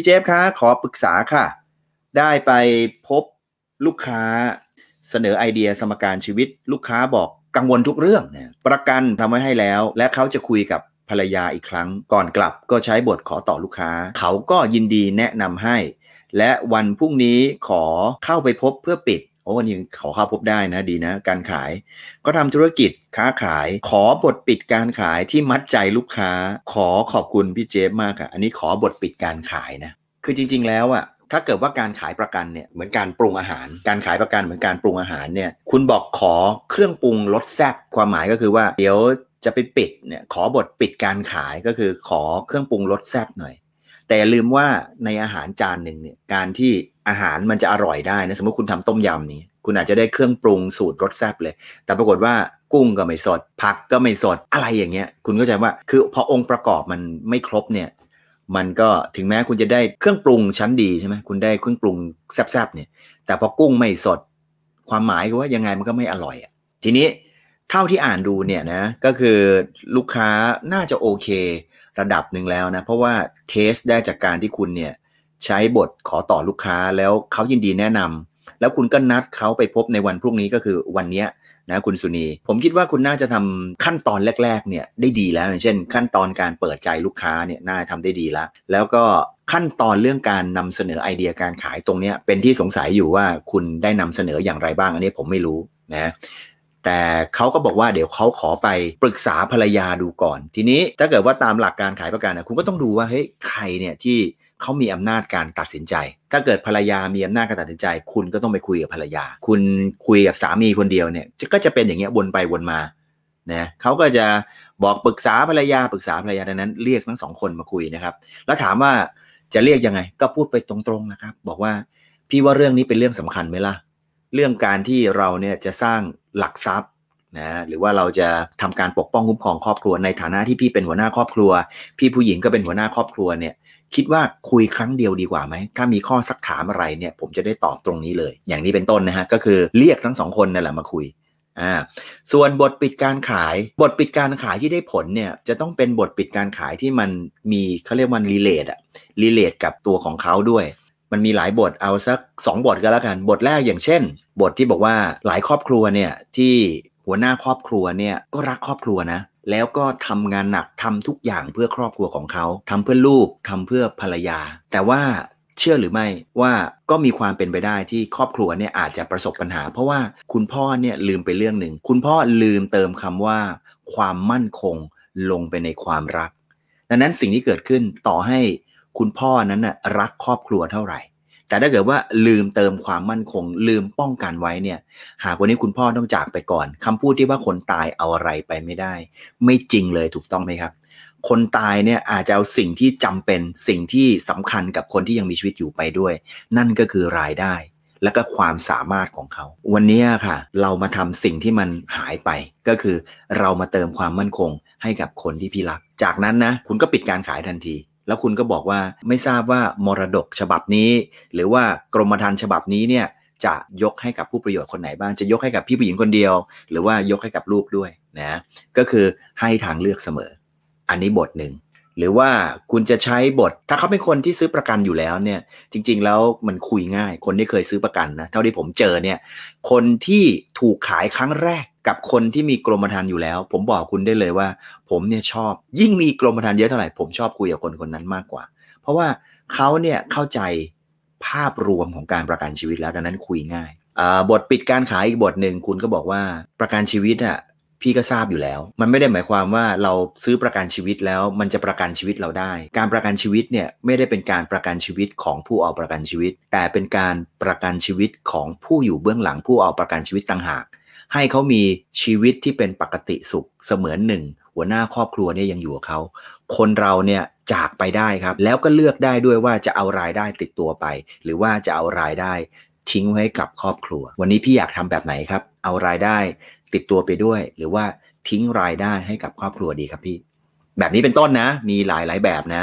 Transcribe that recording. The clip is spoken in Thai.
พี่เจฟคะขอปรึกษาค่ะ ได้ไปพบลูกค้าเสนอไอเดียสมการชีวิต ลูกค้าบอกกังวลทุกเรื่องนประกันทำไว้ให้แล้ว และเขาจะคุยกับภรรยาอีกครั้งก่อนกลับก็ใช้บทขอต่อลูกค้า เขาก็ยินดีแนะนำให้ และวันพรุ่งนี้ขอเข้าไปพบเพื่อปิดโอ้วันนี้ขอเข้าพบได้นะดีนะการขาย ก็ทำธุรกิจค้าขายขอบทปิดการขายที่มัดใจลูกค้า ขอขอบคุณพี่เจฟมากค่ะอันนี้ขอบทปิดการขายนะคือจริงๆแล้วอะถ้าเกิดว่าการขายประกันเนี่ยเหมือนการปรุงอาหาร การขายประกันเหมือนการปรุงอาหารเนี่ยคุณบอกขอเครื่องปรุงรสแซ่บความหมายก็คือว่าเดี๋ยวจะไปปิดเนี่ยขอบทปิดการขายก็คือ ขอเครื่องปรุงรสแซ่บหน่อย แต่ลืมว่าในอาหารจานหนึ่งเนี่ยการที่อาหารมันจะอร่อยได้นะสมมติคุณทำต้มยำนี้คุณอาจจะได้เครื่องปรุงสูตรรสแซ่บเลย แต่ปรากฏว่ากุ้งก็ไม่สดผักก็ไม่สดอะไรอย่างเงี้ย คุณก็จะว่าคือพอองค์ประกอบมันไม่ครบเนี่ยมันก็ถึงแม้คุณจะได้เครื่องปรุงชั้นดีใช่ไหมคุณได้เครื่องปรุงแซ่บๆเนี่ยแต่พอกุ้งไม่สดความหมายคือว่ายังไงมันก็ไม่อร่อยอ่ะทีนี้เท่าที่อ่านดูเนี่ยนะก็คือลูกค้าน่าจะโอเค ระดับหนึ่งแล้วนะเพราะว่าเทสได้จากการที่คุณเนี่ยใช้บทขอต่อลูกค้า แล้วเขายินดีแนะนำ แล้วคุณก็นัดเขาไปพบในวันพรุ่งนี้ก็คือวันนี้นะ คุณสุนี ผมคิดว่าคุณน่าจะทำขั้นตอนแรก ๆเนี่ย ได้ดีแล้วอย่างเช่น ขั้นตอนการเปิดใจลูกค้าเนี่ยน่าทำได้ดีแล้วแล้วก็ขั้นตอนเรื่องการนำเสนอไอเดียการขายตรงเนี้ยเป็นที่สงสัยอยู่ว่าคุณได้นำเสนออย่างไรบ้าง อันนี้ผมไม่รู้นะแต่เขาก็บอกว่าเดี๋ยวเขาขอไปปรึกษาภรรยาดูก่อน ทีนี้ถ้าเกิดว่าตามหลักการขายประกันนะคุณก็ต้องดูว่าเฮ้ยใครเนี่ยที่เขามีอำนาจการตัดสินใจ ถ้าเกิดภรรยามีอำนาจการตัดสินใจ คุณก็ต้องไปคุยกับภรรยา คุณคุยกับสามีคนเดียวเนี่ยก็จะเป็นอย่างเงี้ยวนไปวนมานะเขาก็จะบอกปรึกษาภรรยา ปรึกษาภรรยาดังนั้นเรียกทั้งสองคนมาคุยนะครับ แล้วถามว่าจะเรียกยังไง ก็พูดไปตรงๆนะครับ บอกว่าพี่ว่าเรื่องนี้เป็นเรื่องสำคัญไหมล่ะ เรื่องการที่เราเนี่ยจะสร้างหลักทรัพย์นะหรือว่าเราจะทำการปกป้องคุ้มครองครอบครัวในฐานะที่พี่เป็นหัวหน้าครอบครัว พี่ผู้หญิงก็เป็นหัวหน้าครอบครัวเนี่ยคิดว่าคุยครั้งเดียวดีกว่าไหม ถ้ามีข้อสักถามอะไรเนี่ย ผมจะได้ตอบตรงนี้เลย อย่างนี้เป็นต้นนะฮะก็คือเรียกทั้งสองคนนั่นแหละมาคุยอ่าส่วนบทปิดการขาย บทปิดการขายที่ได้ผลเนี่ยจะต้องเป็นบทปิดการขายที่มันมีเขาเรียกว่ารีเลทอะรีเลทกับตัวของเขาด้วย มันมีหลายบทเอาสัก2บทก็แล้วกันบทแรกอย่างเช่น บทที่บอกว่าหลายครอบครัวเนี่ยที่หัวหน้าครอบครัวเนี่ยก็รักครอบครัวนะแล้วก็ทำงานหนักทำทุกอย่างเพื่อครอบครัวของเขา ทำเพื่อลูกทำเพื่อภรรยา แต่ว่าเชื่อหรือไม่ว่าก็มีความเป็นไปได้ที่ครอบครัวเนี่ยอาจจะประสบปัญหา เพราะว่าคุณพ่อเนี่ยลืมไปเรื่องหนึ่งคุณพ่อลืมเติมคำว่า ความมั่นคงลงไปในความรัก ดังนั้นสิ่งที่เกิดขึ้นต่อให้คุณพ่อนั้นนะรักครอบครัวเท่าไหร่แต่ถ้าเกิดว่าลืมเติมความมั่นคง ลืมป้องกันไว้เนี่ยหากวันนี้คุณพ่อต้องจากไปก่อน คำพูดที่ว่าคนตายเอาอะไรไปไม่ได้ ไม่จริงเลยถูกต้องไหมครับ คนตายเนี่ยอาจจะเอาสิ่งที่จำเป็นสิ่งที่สำคัญกับคนที่ยังมีชีวิตอยู่ไปด้วย นั่นก็คือรายได้ และก็ความสามารถของเขา วันนี้ค่ะ เรามาทำสิ่งที่มันหายไป ก็คือเรามาเติมความมั่นคงให้กับคนที่พี่รักจากนั้นนะคุณก็ปิดการขายทันทีแล้วคุณก็บอกว่าไม่ทราบว่ามรดกฉบับนี้ หรือว่ากรมธรรม์ฉบับนี้เนี่ยจะยกให้กับผู้ประโยชน์คนไหนบ้างจะยกให้กับพี่ผู้หญิงคนเดียว หรือว่ายกให้กับลูกด้วยนะก็คือให้ทางเลือกเสมอ อันนี้บทหนึ่งหรือว่าคุณจะใช้บท ถ้าเขาเป็นคนที่ซื้อประกันอยู่แล้วเนี่ยจริงๆแล้วมันคุยง่าย คนที่เคยซื้อประกันนะเท่าที่ผมเจอเนี่ยคนที่ถูกขายครั้งแรกกับคนที่มีกรมธรรม์อยู่แล้ว ผมบอกคุณได้เลยว่า ผมเนี่ยชอบ ยิ่งมีกรมธรรม์เยอะเท่าไหร่ผมชอบคุยกับคนคนนั้นมากกว่า เพราะว่าเขาเนี่ยเข้าใจภาพรวมของการประกันชีวิตแล้วดังนั้นคุยง่ายบทปิดการขายอีกบทหนึ่งคุณก็บอกว่าประกันชีวิตอ่ะพี่ก็ทราบอยู่แล้ว มันไม่ได้หมายความว่าเราซื้อประกันชีวิตแล้วมันจะประกันชีวิตเราได้ การประกันชีวิตเนี่ยไม่ได้เป็นการประกันชีวิตของผู้เอาประกันชีวิต แต่เป็นการประกันชีวิตของผู้อยู่เบื้องหลังผู้เอาประกันชีวิตต่างหากให้เขามีชีวิตที่เป็นปกติสุขเสมือนหนึ่ง หัวหน้าครอบครัวเนี่ยยังอยู่กับเขาคนเราเนี่ยจากไปได้ครับ แล้วก็เลือกได้ด้วยว่าจะเอารายได้ติดตัวไป หรือว่าจะเอารายได้ทิ้งไว้กับครอบครัว วันนี้พี่อยากทำแบบไหนครับ เอารายได้ติดตัวไปด้วย หรือว่าทิ้งรายได้ให้กับครอบครัวดีครับพี่ แบบนี้เป็นต้นนะ มีหลายหลายแบบนะ